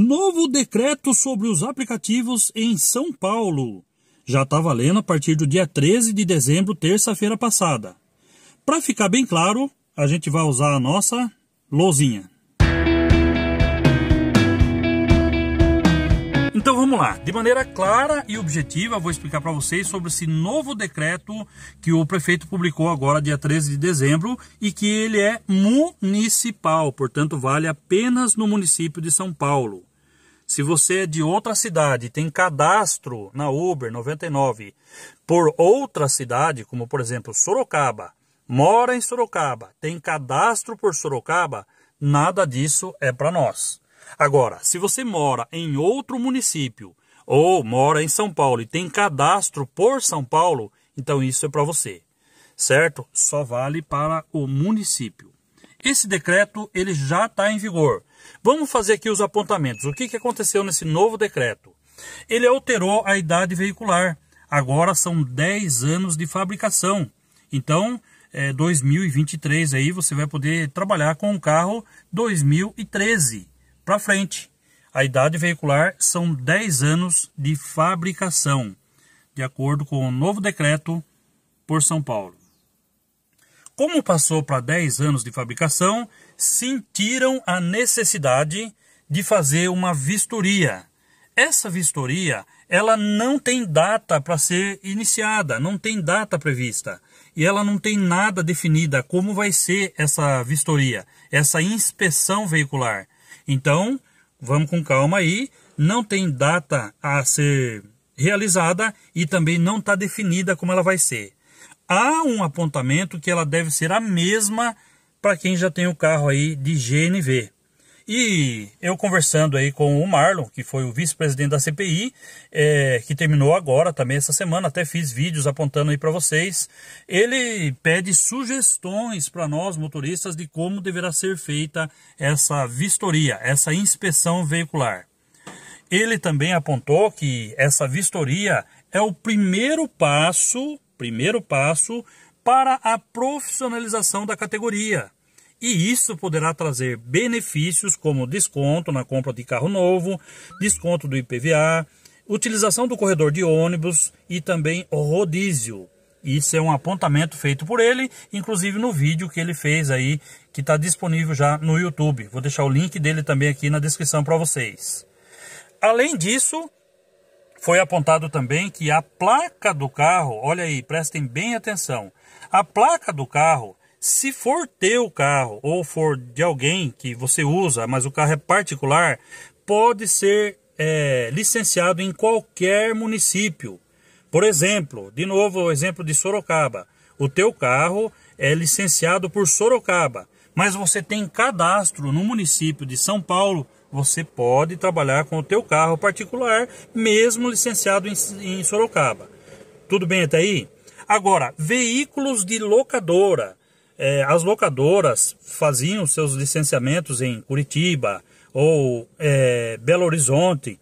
Novo decreto sobre os aplicativos em São Paulo. Já está valendo a partir do dia 13 de dezembro, terça-feira passada. Para ficar bem claro, a gente vai usar a nossa lousinha. Então vamos lá, de maneira clara e objetiva, vou explicar para vocês sobre esse novo decreto que o prefeito publicou agora, dia 13 de dezembro, e que ele é municipal, portanto, vale apenas no município de São Paulo. Se você é de outra cidade, tem cadastro na Uber 99 por outra cidade, como por exemplo Sorocaba, mora em Sorocaba, tem cadastro por Sorocaba, nada disso é para nós. Agora, se você mora em outro município ou mora em São Paulo e tem cadastro por São Paulo, então isso é para você. Certo? Só vale para o município. Esse decreto ele já está em vigor. Vamos fazer aqui os apontamentos. O que, que aconteceu nesse novo decreto? Ele alterou a idade veicular. Agora são 10 anos de fabricação. Então, é, 2023 aí você vai poder trabalhar com um carro 2013 para frente. A idade veicular são 10 anos de fabricação, de acordo com o novo decreto por São Paulo como passou para 10 anos de fabricação, sentiram a necessidade de fazer uma vistoria. Essa vistoria, ela não tem data para ser iniciada, não tem data prevista. E ela não tem nada definida como vai ser essa vistoria, essa inspeção veicular. Então, vamos com calma aí, não tem data a ser realizada e também não está definida como ela vai ser há um apontamento que ela deve ser a mesma para quem já tem o carro aí de GNV. E eu conversando aí com o Marlon, que foi o vice-presidente da CPI, é, que terminou agora também essa semana, até fiz vídeos apontando aí para vocês. Ele pede sugestões para nós motoristas de como deverá ser feita essa vistoria, essa inspeção veicular. Ele também apontou que essa vistoria é o primeiro passo primeiro passo para a profissionalização da categoria. E isso poderá trazer benefícios como desconto na compra de carro novo, desconto do IPVA, utilização do corredor de ônibus e também o rodízio. Isso é um apontamento feito por ele, inclusive no vídeo que ele fez aí, que está disponível já no YouTube. Vou deixar o link dele também aqui na descrição para vocês. Além disso, foi apontado também que a placa do carro, olha aí, prestem bem atenção, a placa do carro, se for teu carro ou for de alguém que você usa, mas o carro é particular, pode ser é, licenciado em qualquer município. Por exemplo, de novo o exemplo de Sorocaba. O teu carro é licenciado por Sorocaba, mas você tem cadastro no município de São Paulo você pode trabalhar com o teu carro particular, mesmo licenciado em, em Sorocaba. Tudo bem até aí? Agora, veículos de locadora. É, as locadoras faziam seus licenciamentos em Curitiba ou é, Belo Horizonte.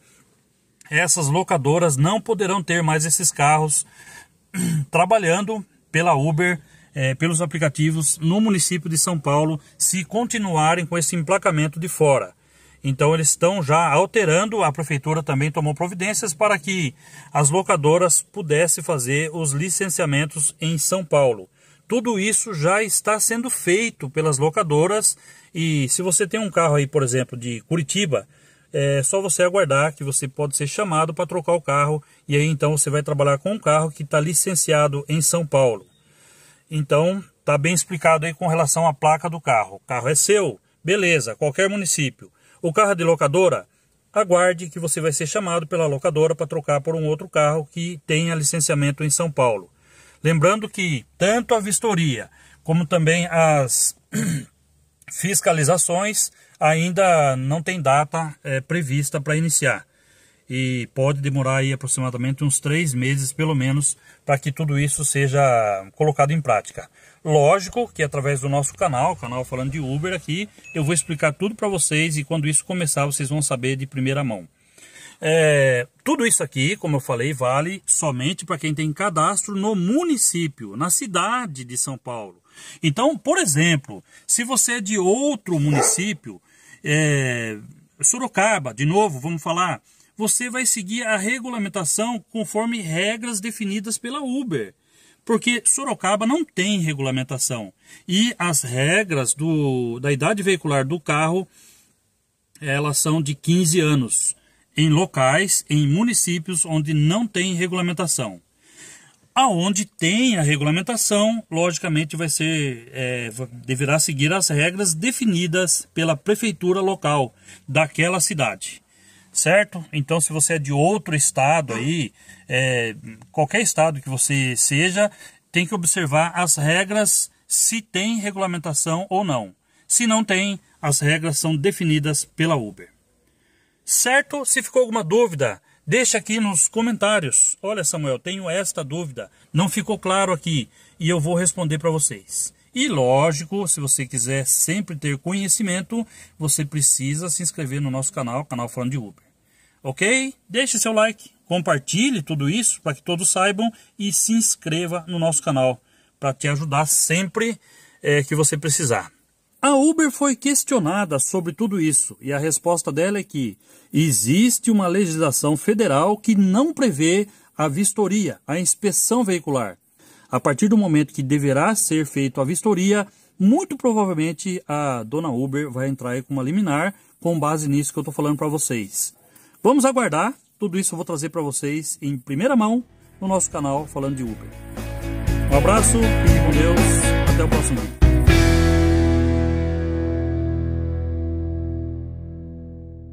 Essas locadoras não poderão ter mais esses carros trabalhando pela Uber, é, pelos aplicativos no município de São Paulo, se continuarem com esse emplacamento de fora. Então eles estão já alterando, a prefeitura também tomou providências para que as locadoras pudessem fazer os licenciamentos em São Paulo. Tudo isso já está sendo feito pelas locadoras e se você tem um carro aí, por exemplo, de Curitiba, é só você aguardar que você pode ser chamado para trocar o carro e aí então você vai trabalhar com um carro que está licenciado em São Paulo. Então está bem explicado aí com relação à placa do carro. O carro é seu, beleza, qualquer município o carro de locadora, aguarde que você vai ser chamado pela locadora para trocar por um outro carro que tenha licenciamento em São Paulo. Lembrando que tanto a vistoria como também as fiscalizações ainda não tem data é, prevista para iniciar e pode demorar aí aproximadamente uns três meses, pelo menos, para que tudo isso seja colocado em prática. Lógico que através do nosso canal, canal falando de Uber aqui, eu vou explicar tudo para vocês e quando isso começar vocês vão saber de primeira mão. É, tudo isso aqui, como eu falei, vale somente para quem tem cadastro no município, na cidade de São Paulo. Então, por exemplo, se você é de outro município, é, Sorocaba, de novo, vamos falar, você vai seguir a regulamentação conforme regras definidas pela Uber. Porque Sorocaba não tem regulamentação. E as regras do, da idade veicular do carro, elas são de 15 anos. Em locais, em municípios onde não tem regulamentação aonde tem a regulamentação, logicamente vai ser é, deverá seguir as regras definidas pela prefeitura local daquela cidade certo? Então, se você é de outro estado aí, é, qualquer estado que você seja, tem que observar as regras se tem regulamentação ou não. Se não tem, as regras são definidas pela Uber. Certo? Se ficou alguma dúvida, deixa aqui nos comentários. Olha, Samuel, tenho esta dúvida, não ficou claro aqui e eu vou responder para vocês. E lógico, se você quiser sempre ter conhecimento, você precisa se inscrever no nosso canal, canal Falando de Uber ok? Deixe seu like, compartilhe tudo isso para que todos saibam e se inscreva no nosso canal para te ajudar sempre é, que você precisar. A Uber foi questionada sobre tudo isso e a resposta dela é que existe uma legislação federal que não prevê a vistoria, a inspeção veicular. A partir do momento que deverá ser feita a vistoria, muito provavelmente a dona Uber vai entrar com uma liminar com base nisso que eu estou falando para vocês. Vamos aguardar. Tudo isso eu vou trazer para vocês em primeira mão no nosso canal falando de Uber. Um abraço, fique com Deus, até o próximo vídeo.